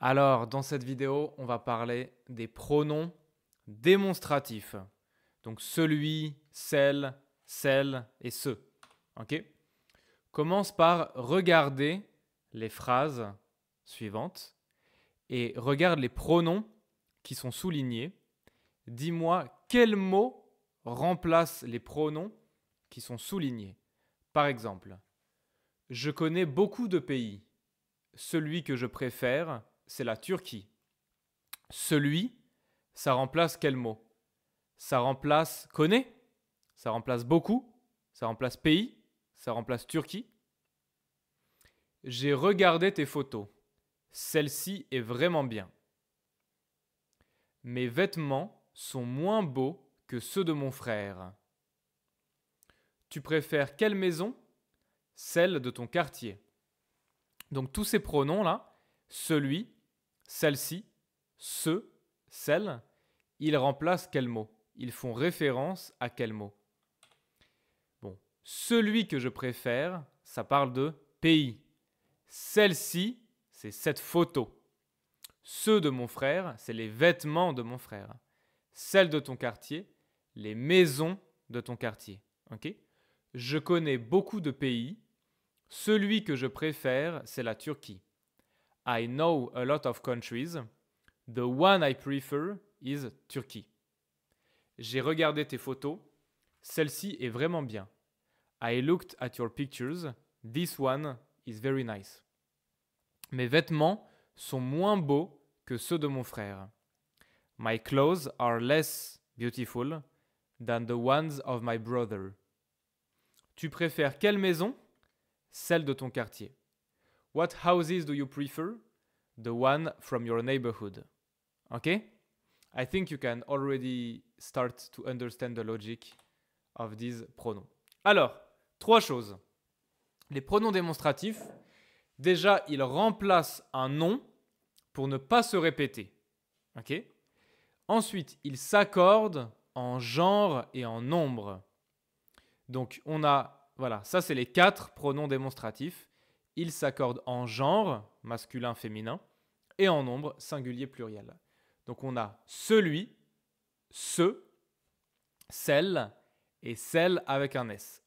Alors, dans cette vidéo, on va parler des pronoms démonstratifs. Donc celui, celle, celle et ce. OK Commence par regarder les phrases suivantes et regarde les pronoms qui sont soulignés. Dis-moi quel mot remplace les pronoms qui sont soulignés. Par exemple, je connais beaucoup de pays. Celui que je préfère c'est la Turquie. Celui, ça remplace quel mot Ça remplace connaît, ça remplace beaucoup, ça remplace pays, ça remplace Turquie. J'ai regardé tes photos. Celle-ci est vraiment bien. Mes vêtements sont moins beaux que ceux de mon frère. Tu préfères quelle maison Celle de ton quartier. Donc tous ces pronoms-là, celui, celle-ci, ce, celle, ils remplacent quel mot Ils font référence à quel mot Bon, celui que je préfère, ça parle de pays. Celle-ci, c'est cette photo. Ceux de mon frère, c'est les vêtements de mon frère. Celles de ton quartier, les maisons de ton quartier. Je connais beaucoup de pays. Celui que je préfère, c'est la Turquie. I know a lot of countries. The one I prefer is Turkey. J'ai regardé tes photos. Celle-ci est vraiment bien. I looked at your pictures. This one is very nice. Mes vêtements sont moins beaux que ceux de mon frère. My clothes are less beautiful than the ones of my brother. Tu préfères quelle maison Celle de ton quartier. What houses do you prefer? The one from your neighborhood. Ok I think you can already start to understand the logic of these pronoms. Alors, trois choses. Les pronoms démonstratifs, déjà, ils remplacent un nom pour ne pas se répéter. OK Ensuite, ils s'accordent en genre et en nombre. Donc, on a, voilà, ça c'est les quatre pronoms démonstratifs. Il s'accorde en genre, masculin, féminin, et en nombre, singulier, pluriel. Donc on a celui, ce, celle et celle avec un S.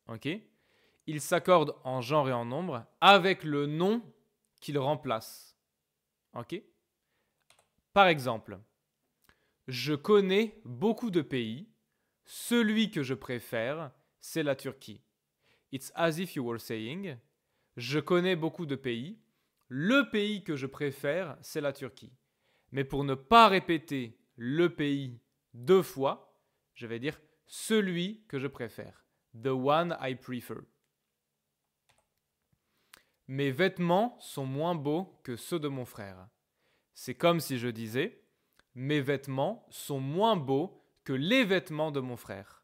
Il s'accorde en genre et en nombre avec le nom qu'il remplace. Par exemple, je connais beaucoup de pays. Celui que je préfère, c'est la Turquie. It's as if you were saying je connais beaucoup de pays. Le pays que je préfère, c'est la Turquie. Mais pour ne pas répéter le pays deux fois, je vais dire celui que je préfère. The one I prefer. Mes vêtements sont moins beaux que ceux de mon frère. C'est comme si je disais Mes vêtements sont moins beaux que les vêtements de mon frère.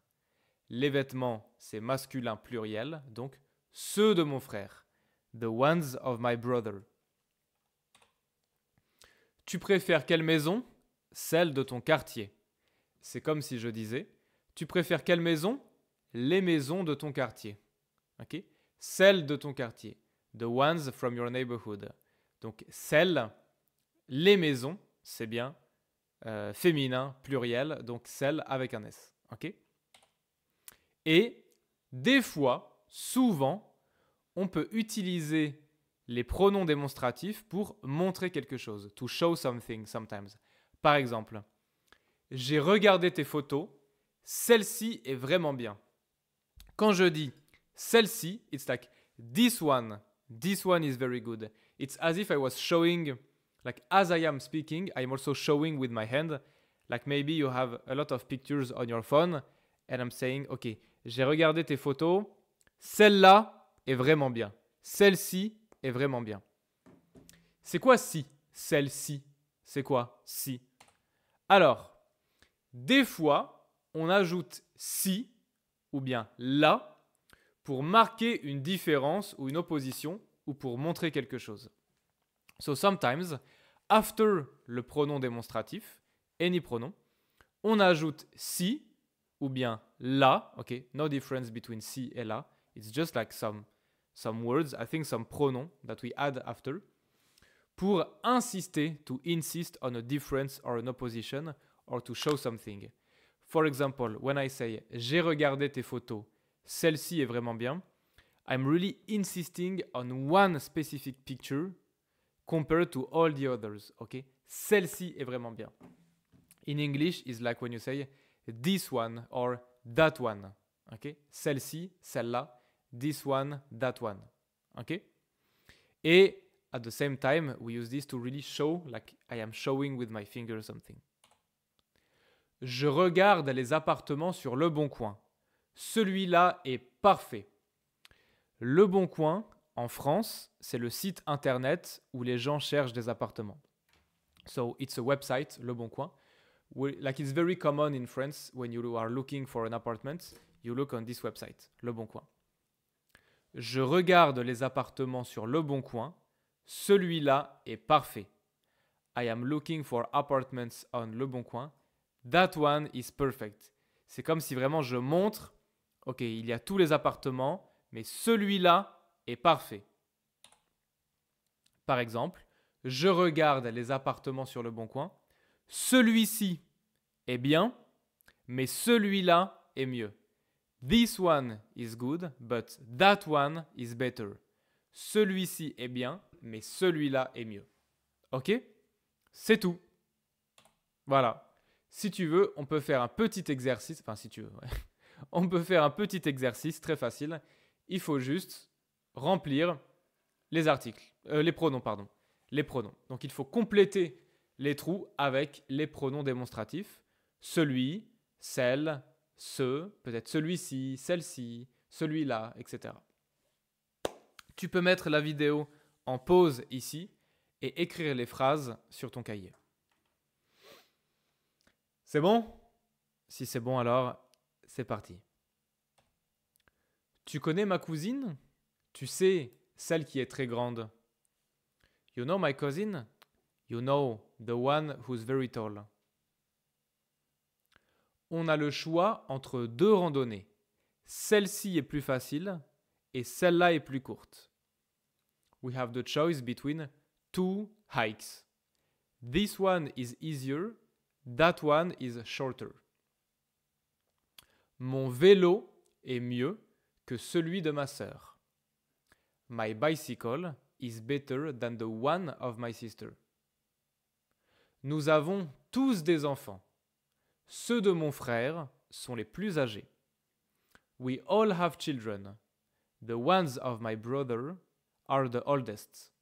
Les vêtements, c'est masculin pluriel, donc ceux de mon frère. The ones of my brother. Tu préfères quelle maison Celle de ton quartier. C'est comme si je disais Tu préfères quelle maison Les maisons de ton quartier. OK Celles de ton quartier. The ones from your neighborhood. Donc celles, les maisons, c'est bien euh, féminin, pluriel, donc celles avec un S. OK Et des fois, souvent, on peut utiliser les pronoms démonstratifs pour montrer quelque chose. To show something sometimes. Par exemple, j'ai regardé tes photos, celle-ci est vraiment bien. Quand je dis celle-ci, it's like this one, this one is very good. It's as if I was showing, like as I am speaking, I'm also showing with my hand. Like maybe you have a lot of pictures on your phone and I'm saying, ok, j'ai regardé tes photos, celle-là, est vraiment bien. Celle-ci est vraiment bien. C'est quoi si Celle-ci. C'est quoi si Alors, des fois, on ajoute si ou bien là pour marquer une différence ou une opposition ou pour montrer quelque chose. So sometimes, after le pronom démonstratif, any pronom, on ajoute si ou bien là, ok, no difference between si et là, it's just like some some words, I think some pronouns that we add after, pour insister, to insist on a difference or an opposition, or to show something. For example, when I say j'ai regardé tes photos, celle-ci est vraiment bien, I'm really insisting on one specific picture compared to all the others. Okay? Celle-ci est vraiment bien. In English, is like when you say this one or that one. Okay? Celle-ci, celle-là this one, that one. Okay? Et at the same time, we use this to really show, like I am showing with my finger something. Je regarde les appartements sur Le Bon Coin. Celui-là est parfait. Le Bon Coin, en France, c'est le site internet où les gens cherchent des appartements. So it's a website, Le Bon Coin. Like it's very common in France when you are looking for an apartment, you look on this website, Le Bon Coin. Je regarde les appartements sur Le Bon Coin. Celui-là est parfait. I am looking for apartments on Le Bon Coin. That one is perfect. C'est comme si vraiment je montre, ok, il y a tous les appartements, mais celui-là est parfait. Par exemple, je regarde les appartements sur le bon coin. Celui-ci est bien, mais celui-là est mieux. This one is good, but that one is better. Celui-ci est bien, mais celui-là est mieux. Ok C'est tout. Voilà. Si tu veux, on peut faire un petit exercice. Enfin, si tu veux, On peut faire un petit exercice très facile. Il faut juste remplir les articles, euh, les pronoms, pardon. Les pronoms. Donc, il faut compléter les trous avec les pronoms démonstratifs. Celui, celle, ce, peut-être celui-ci, celle-ci, celui-là, etc. Tu peux mettre la vidéo en pause ici et écrire les phrases sur ton cahier. C'est bon Si c'est bon alors, c'est parti. Tu connais ma cousine Tu sais, celle qui est très grande. You know my cousin You know, the one who's very tall on a le choix entre deux randonnées. Celle-ci est plus facile et celle-là est plus courte. We have the choice between two hikes. This one is easier, that one is shorter. Mon vélo est mieux que celui de ma sœur. My bicycle is better than the one of my sister. Nous avons tous des enfants. Ceux de mon frère sont les plus âgés. We all have children. The ones of my brother are the oldest.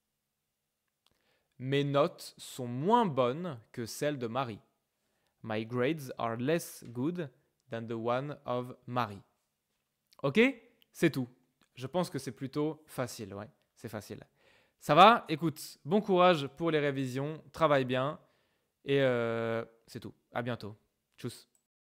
Mes notes sont moins bonnes que celles de Marie. My grades are less good than the one of Marie. Ok C'est tout. Je pense que c'est plutôt facile, ouais. C'est facile. Ça va Écoute, bon courage pour les révisions, travaille bien et euh, c'est tout. À bientôt. Tschüss.